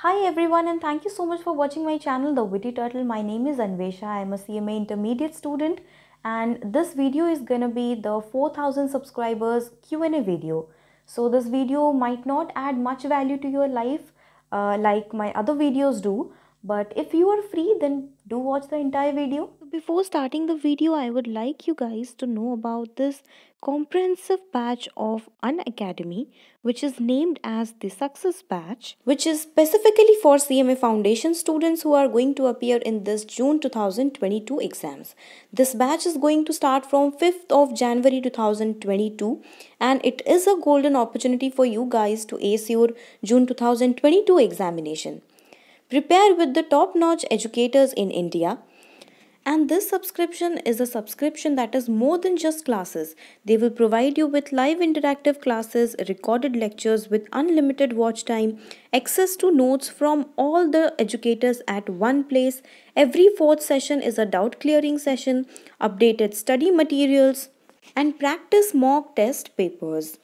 Hi everyone and thank you so much for watching my channel The Witty Turtle. My name is Anvesha. I am a CMA intermediate student and this video is gonna be the 4000 subscribers Q&A video. So this video might not add much value to your life uh, like my other videos do but if you are free then do watch the entire video before starting the video, I would like you guys to know about this comprehensive batch of Unacademy, which is named as the Success Batch, which is specifically for CMA Foundation students who are going to appear in this June 2022 exams. This batch is going to start from 5th of January 2022 and it is a golden opportunity for you guys to ace your June 2022 examination. Prepare with the top-notch educators in India and this subscription is a subscription that is more than just classes. They will provide you with live interactive classes, recorded lectures with unlimited watch time, access to notes from all the educators at one place. Every fourth session is a doubt clearing session, updated study materials, and practice mock test papers.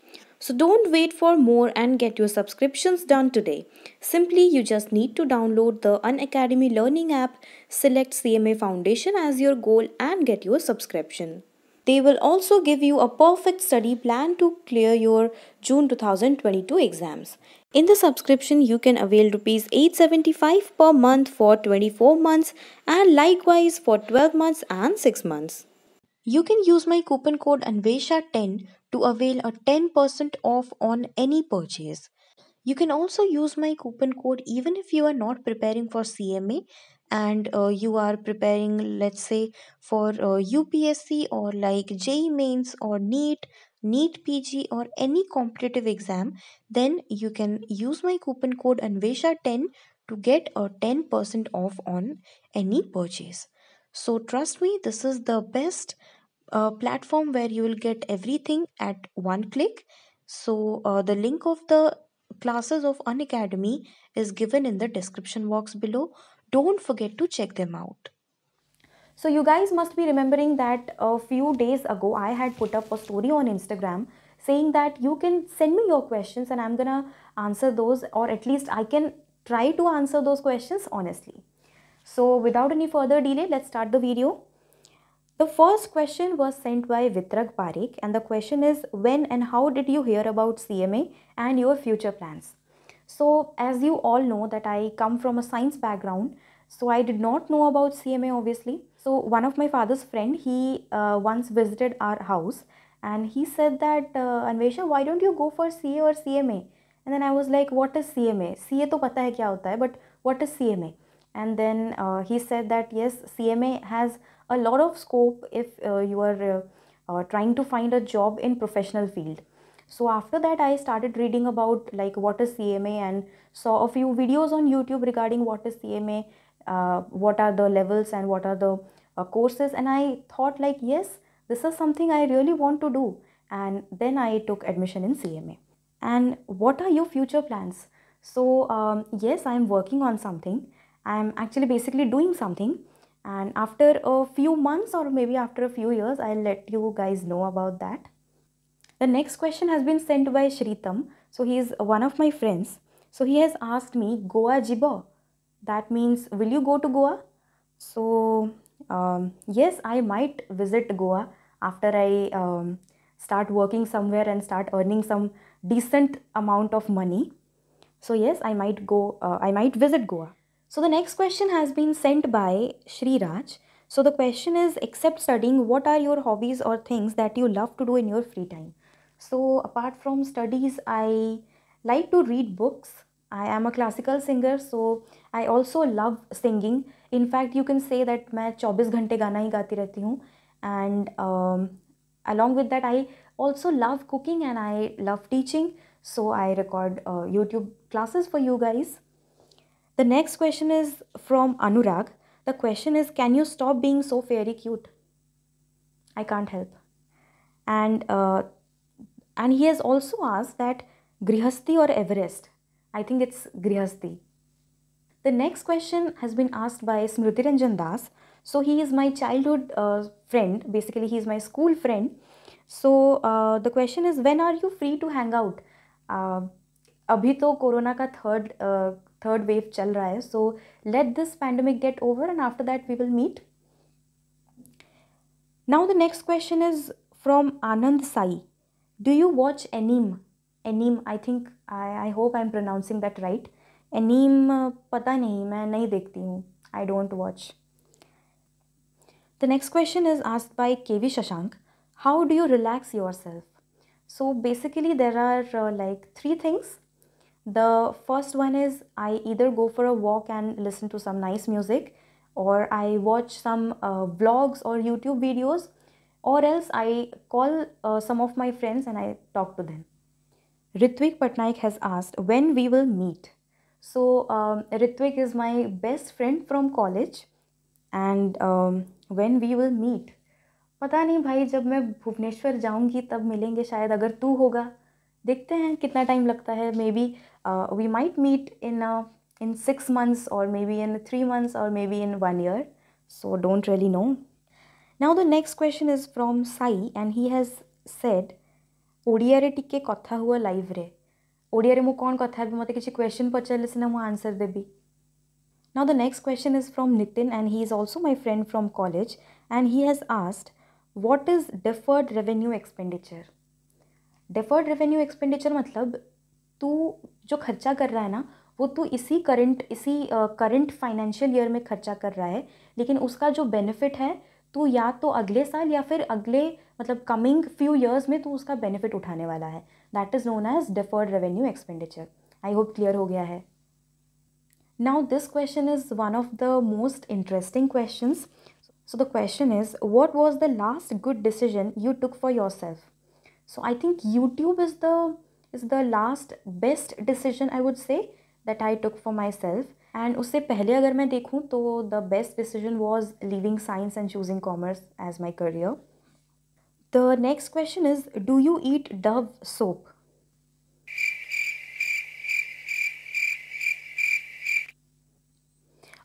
So don't wait for more and get your subscriptions done today. Simply you just need to download the Unacademy learning app, select CMA Foundation as your goal and get your subscription. They will also give you a perfect study plan to clear your June 2022 exams. In the subscription, you can avail rupees 875 per month for 24 months and likewise for 12 months and 6 months. You can use my coupon code ANVESHA10 to avail a 10% off on any purchase. You can also use my coupon code even if you are not preparing for CMA and uh, you are preparing, let's say, for uh, UPSC or like J Mains or NEET, NEET PG or any competitive exam, then you can use my coupon code ANVESHA10 to get a 10% off on any purchase. So, trust me, this is the best uh, platform where you will get everything at one click. So, uh, the link of the classes of Unacademy is given in the description box below. Don't forget to check them out. So, you guys must be remembering that a few days ago I had put up a story on Instagram saying that you can send me your questions and I'm gonna answer those, or at least I can try to answer those questions honestly. So without any further delay, let's start the video. The first question was sent by Vitrag Parekh and the question is when and how did you hear about CMA and your future plans? So as you all know that I come from a science background, so I did not know about CMA obviously. So one of my father's friend, he uh, once visited our house and he said that uh, Anvesha, why don't you go for CA or CMA? And then I was like, what is CMA? CA to pata hai kya hota hai, but what is CMA? and then uh, he said that yes cma has a lot of scope if uh, you are uh, uh, trying to find a job in professional field so after that i started reading about like what is cma and saw a few videos on youtube regarding what is cma uh, what are the levels and what are the uh, courses and i thought like yes this is something i really want to do and then i took admission in cma and what are your future plans so um, yes i am working on something I'm actually basically doing something and after a few months or maybe after a few years I'll let you guys know about that. The next question has been sent by Shritam. So he is one of my friends. So he has asked me Goa Jibo. That means will you go to Goa? So um, yes, I might visit Goa after I um, start working somewhere and start earning some decent amount of money. So yes, I might go, uh, I might visit Goa. So the next question has been sent by Shri Raj. So the question is, except studying, what are your hobbies or things that you love to do in your free time? So apart from studies, I like to read books. I am a classical singer, so I also love singing. In fact, you can say that मैं 24 घंटे गाना ही गाती रहती हूँ and um, along with that, I also love cooking and I love teaching. So I record uh, YouTube classes for you guys. The next question is from Anurag. The question is Can you stop being so fairy cute? I can't help. And, uh, and he has also asked that Grihasti or Everest? I think it's Grihasti. The next question has been asked by Smriti Ranjan Das. So he is my childhood uh, friend. Basically, he is my school friend. So uh, the question is, when are you free to hang out? Uh, अभी तो corona का third third wave चल रहा है so let this pandemic get over and after that we will meet now the next question is from Anand Sai do you watch anime anime I think I I hope I am pronouncing that right anime पता नहीं मैं नहीं देखती हूँ I don't watch the next question is asked by K V Shashank how do you relax yourself so basically there are like three things The first one is I either go for a walk and listen to some nice music, or I watch some uh, vlogs or YouTube videos, or else I call uh, some of my friends and I talk to them. Ritwik Patnaik has asked when we will meet. So, um, Ritwik is my best friend from college, and um, when we will meet. पता नहीं भाई जब मैं भुवनेश्वर जाऊंगी तब मिलेंगे शायद अगर तू होगा देखते हैं कितना टाइम लगता है maybe uh, we might meet in uh, in 6 months or maybe in 3 months or maybe in 1 year so don't really know now the next question is from sai and he has said ଓଡ଼ିଆରେ ଟିକେ କଥା ହୁଅ ଲାଇଭ୍ରେ ଓଡ଼ିଆରେ ମୁଁ କ'ଣ କଥା ହେବି ମୋତେ କିଛି କ୍ୱେଶ୍ଚନ୍ ପଚାରିଲେ ସିନା ମୁଁ ଆନ୍ସର୍ ଦେବି Now the next question is from Nitin and he is also my friend from college and he has asked what is deferred revenue expenditure? Deferred revenue expenditure matlab. तू जो खर्चा कर रहा है ना वो तू इसी करंट इसी करंट फाइनेंशियल ईयर में खर्चा कर रहा है लेकिन उसका जो बेनिफिट है तू या तो अगले साल या फिर अगले मतलब कमिंग फ्यू ईयर्स में तू उसका बेनिफिट उठाने वाला है that is known as deferred revenue expenditure I hope clear हो गया है now this question is one of the most interesting question so the question is what was the last good decision you took for yourself so I think YouTube is the is the last best decision I would say that I took for myself. And उससे पहले अगर मैं देखूँ तो best decision was leaving science and choosing commerce as my career. The next question is: Do you eat Dove soap?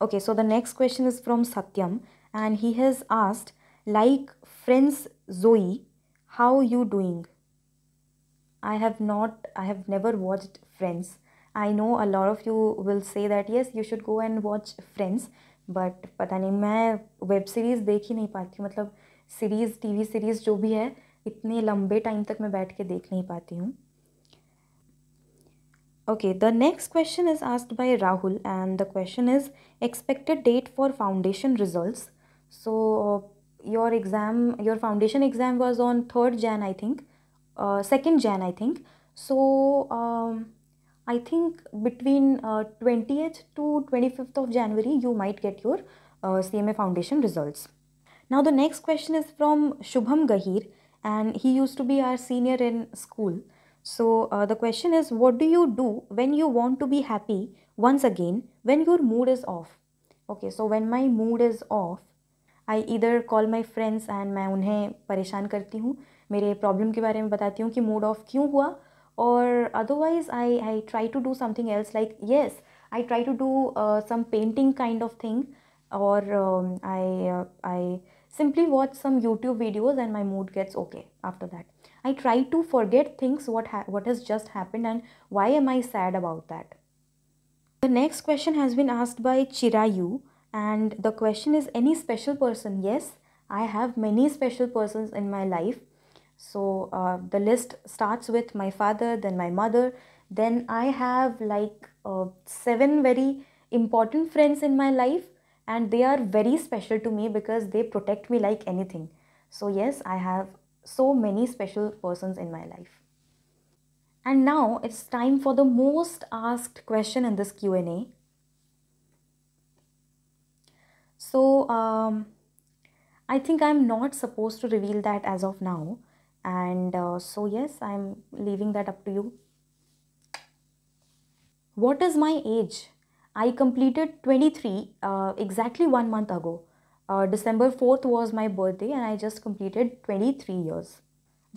Okay, so the next question is from Satyam and he has asked, like friends Zoe, how you doing? I have not, I have never watched Friends. I know a lot of you will say that yes, you should go and watch Friends. but पता नहीं मैं web series देख ही नहीं पाती मतलब series, TV series जो भी है इतने लंबे टाइम तक मैं बैठ देख नहीं पाती हूँ Okay, the next question is asked by Rahul and the question is expected date for foundation results. So your exam, your foundation exam was on 3rd Jan I think uh, second Jan, I think. So um, I think between uh, twentieth to twenty fifth of January, you might get your uh, CMA Foundation results. Now the next question is from Shubham Gahir, and he used to be our senior in school. So uh, the question is, what do you do when you want to be happy once again when your mood is off? Okay, so when my mood is off, I either call my friends and I उन्हें परेशान करती हूँ मेरे problem के बारे में बताती हूँ कि मूड ऑफ़ क्यों हुआ और otherwise I I try to do something else like yes I try to do some painting kind of thing और I I simply watch some youtube videos and my mood gets okay after that i try to forget things what ha- what has just happened and why am i sad about that the next question has been asked by chirayu and the question is any special person yes i have many special persons in my life So uh, the list starts with my father, then my mother. Then I have like uh, seven very important friends in my life, and they are very special to me because they protect me like anything. So, yes, I have so many special persons in my life. And now it's time for the most asked question in this Q&A. So, um, I think I'm not supposed to reveal that as of now and uh, so yes i'm leaving that up to you what is my age i completed 23 uh, exactly one month ago uh, december 4th was my birthday and i just completed 23 years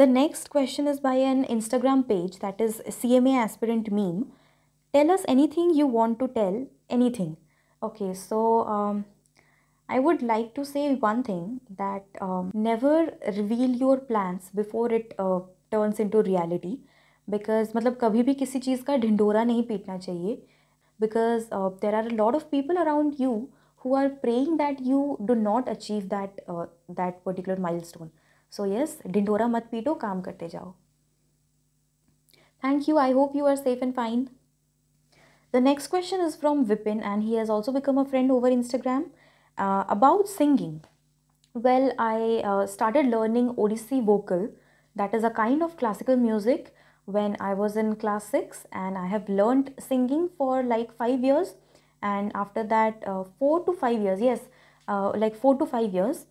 the next question is by an instagram page that is cma aspirant meme tell us anything you want to tell anything okay so um, I would like to say one thing that um, never reveal your plans before it uh, turns into reality because मतलब कभी भी किसी चीज़ का ढिंडोरा नहीं पीटना चाहिए because uh, there are a lot of people around you who are praying that you do not achieve that uh, that particular milestone. So yes, ढिंडोरा मत पीटो काम करते जाओ Thank you. I hope you are safe and fine. The next question is from Vipin and he has also become a friend over Instagram. Uh, about singing, well, I uh, started learning Odissi vocal, that is a kind of classical music, when I was in class 6, and I have learned singing for like 5 years, and after that, uh, 4 to 5 years, yes, uh, like 4 to 5 years.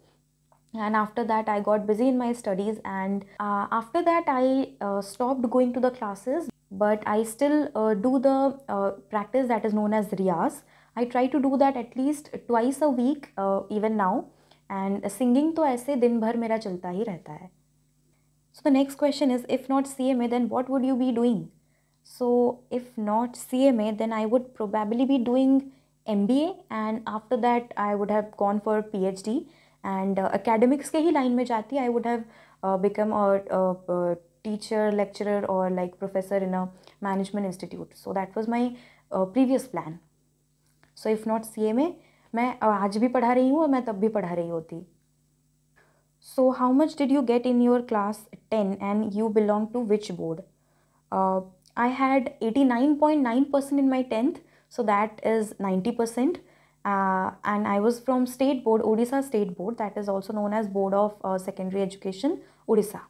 And after that, I got busy in my studies, and uh, after that, I uh, stopped going to the classes, but I still do the practice that is known as riyas I try to do that at least twice a week uh, even now and singing तो ऐसे दिन भर मेरा चलता ही रहता है So the next question is if not CMA then what would you be doing? So if not CMA then I would probably be doing MBA and after that I would have gone for PhD and uh, academics के ही line में जाती I would have uh, become a, a, a teacher, lecturer or like professor in a management institute. So that was my uh, previous plan. So if not C में आज भी पढ़ा रही हूँ और मैं तब भी पढ़ा रही होती so how much did you get in your class ten and you belong to which board I had eighty nine point nine percent in my tenth so that is 90% uh, and i was from state board odisha state board that is also known as board of uh, secondary education odisha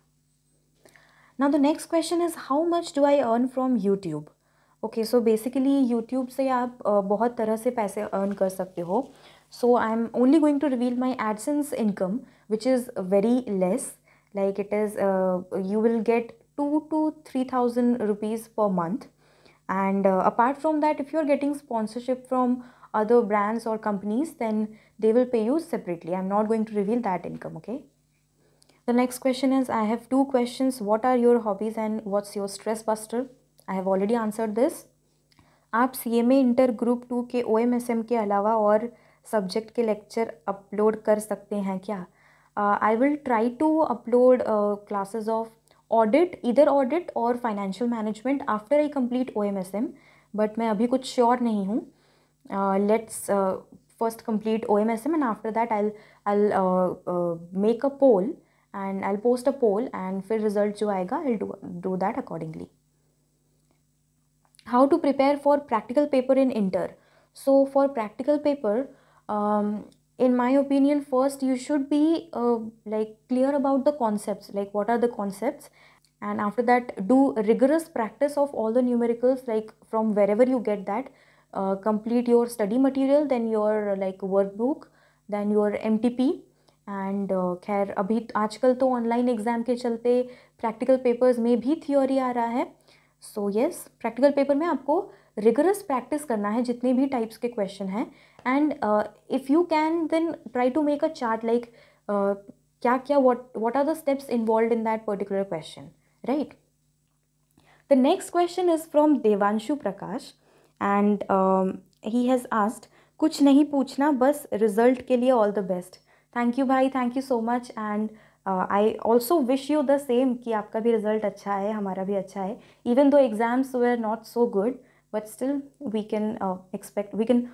now the next question is how much do i earn from youtube okay so basically YouTube से आप बहुत तरह से पैसे earn कर सकते हो so I am only going to reveal my AdSense income which is very less like it is you will get two to three thousand rupees per month and apart from that if you are getting sponsorship from other brands और companies then they will pay you separately I am not going to reveal that income okay the next question is I have two question what are your hobbies and what's your stress buster I have already answered this आप C M A inter group two K O M S M के अलावा और subject के lecture upload कर सकते हैं क्या I will try to upload classes of audit इधर ऑडिट और financial management after I complete O M S M but मैं अभी कुछ श्योर नहीं हूँ let's first complete O M S M and after that I I make a poll and I post a poll एंड फिर result जो आएगा I do do that accordingly how to prepare for practical paper in inter so for practical paper in my opinion first you should be like clear about the concept like what are the concept and after that do rigorous practice of all the numericals like from wherever you get that complete your study material then your like workbook then your M T P and खैर अभी आजकल तो online exam के चलते practical papers में भी theory आ रहा है सो यस प्रैक्टिकल पेपर में आपको रिगरस प्रैक्टिस करना है जितने भी टाइप्स के क्वेश्चन हैं and if you can then try to make a chart like क्या क्या what what are the steps involve in that particular question right the next question is from Devanshu Prakash and he has asked कुछ नहीं पूछना बस result के लिए all the best thank you भाई thank you so much and I also wish you the same कि आपका भी रिजल्ट अच्छा है हमारा भी अच्छा है इवन दो exams so not so good but still we can expect we can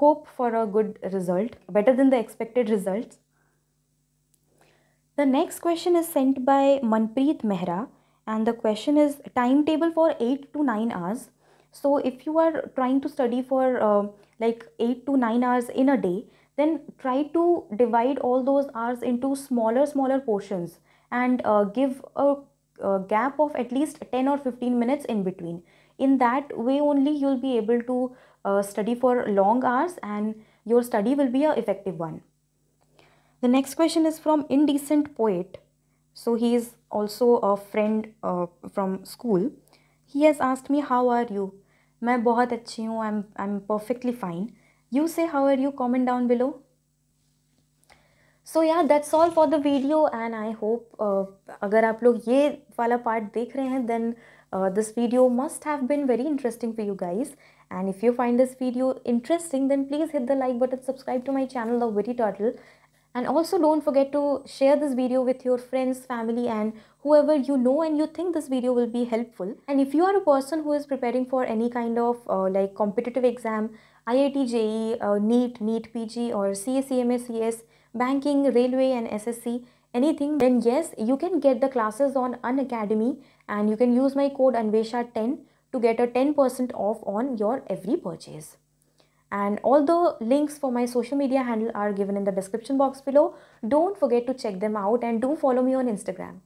hope for a good result better than the expected result The next question is sent by Manpreet Mehra and the question is timetable for 8 to 9 hours. So if you are trying to study for uh, like 8 to 9 hours in a day, then try to divide all those hours into smaller smaller portions and uh, give a, a, gap of at least 10 or 15 minutes in between in that way only you'll be able to uh, study for long hours and your study will be a effective one the next question is from indecent poet so he is also a friend uh, from school he has asked me how are you मैं बहुत अच्छी हूँ I am I am perfectly fine you say how are you, comment down below. So yeah, that's all for the video, and I hope अगर आप लोग ये वाला part देख रहे हैं then this video must have been very interesting for you guys and if you find this video interesting then please hit the like button subscribe to my channel the very and also don't forget to share this video with your friends family and whoever you know and you think this video will be helpful and if you are a person who is preparing for any kind of uh, like competitive exam IIT JE, uh, NEET, NEET PG or CSEMA, CS, banking, railway and SSC, anything, then yes, you can get the classes on Unacademy and you can use my code ANVESHA10 to get a 10% off on your every purchase. And all the links for my social media handle are given in the description box below. Don't forget to check them out and do follow me on Instagram.